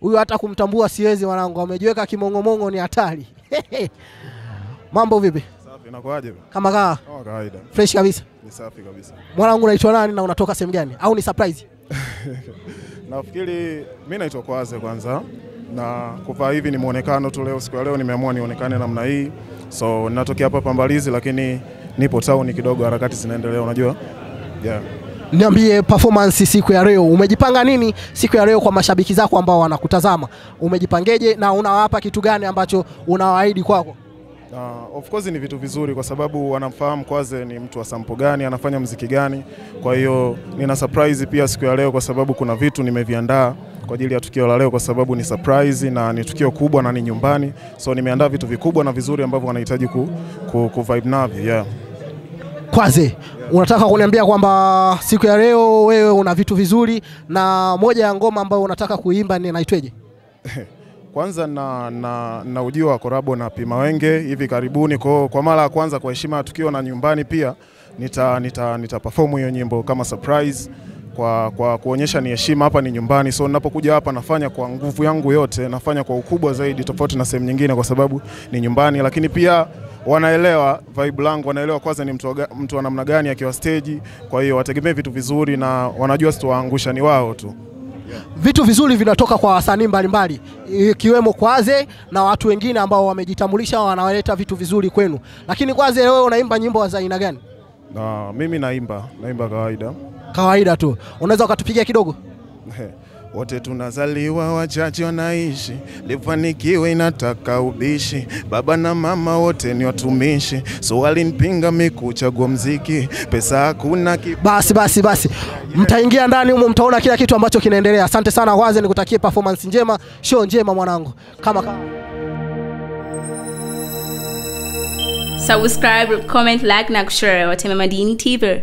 huyu hata kumtambua siwezi, wanangu, amejiweka kimong'omong'o, ni hatari. Mambo vipi? Safi, inakuaje? Kama kaa. Oh, kawaida. Fresh kabisa. Ni safi kabisa. Mwanangu, unaitwa nani na unatoka sehemu gani? Au ni surprise? Nafikiri mimi naitwa Kwaze kwanza na kuvaa hivi ni muonekano tu leo, siku ya leo nimeamua nionekane namna hii, so natokea hapa Pambalizi, lakini nipo town kidogo, harakati zinaendelea, unajua yeah. Niambie performance siku ya leo, umejipanga nini siku ya leo kwa mashabiki zako ambao wanakutazama? Umejipangeje na unawapa kitu gani ambacho unawaahidi kwako? Uh, of course ni vitu vizuri kwa sababu wanamfahamu Kwaze ni mtu wa sampo gani, anafanya mziki gani. Kwa hiyo nina surprise pia siku ya leo kwa sababu kuna vitu nimeviandaa kwa ajili ya tukio la leo, kwa sababu ni surprise na ni tukio kubwa na ni nyumbani, so nimeandaa vitu vikubwa na vizuri ambavyo wanahitaji ku, ku, ku vibe navyo yeah. Kwaze, Unataka kuniambia kwamba siku ya leo wewe una vitu vizuri na moja ya ngoma ambayo unataka kuimba ni naitweje? Kwanza na, na, na ujio wa Korabo na Pima Wenge hivi karibuni kwa, kwa mara ya kwanza kwa heshima ya tukio na nyumbani pia nita, nita, nita perform hiyo nyimbo kama surprise kwa, kwa kuonyesha ni heshima, hapa ni nyumbani, so ninapokuja hapa nafanya kwa nguvu yangu yote, nafanya kwa ukubwa zaidi, tofauti na sehemu nyingine, kwa sababu ni nyumbani, lakini pia wanaelewa vibe langu, wanaelewa kwanza ni mtu, mtu wa namna gani akiwa stage. Kwa hiyo wategemee vitu vizuri na wanajua sitowaangusha, ni wao tu. Vitu vizuri vinatoka kwa wasanii mbalimbali ikiwemo Kwaze na watu wengine ambao wamejitambulisha wanawaleta vitu vizuri kwenu. Lakini Kwaze, wewe unaimba nyimbo za aina gani? Na, mimi naimba naimba kawaida kawaida tu. Unaweza ukatupigia kidogo? Wote tunazaliwa wachache wanaishi, lifanikiwe inataka ubishi. Baba na mama wote ni watumishi, so alinipinga mi kuchagua mziki, pesa hakuna. Basi basi basi, mtaingia ndani humo, mtaona kila kitu ambacho kinaendelea. Asante sana Waze, nikutakie performance njema, show njema mwanangu, kama kama subscribe, comment, like na kushare. Watema Madini TV.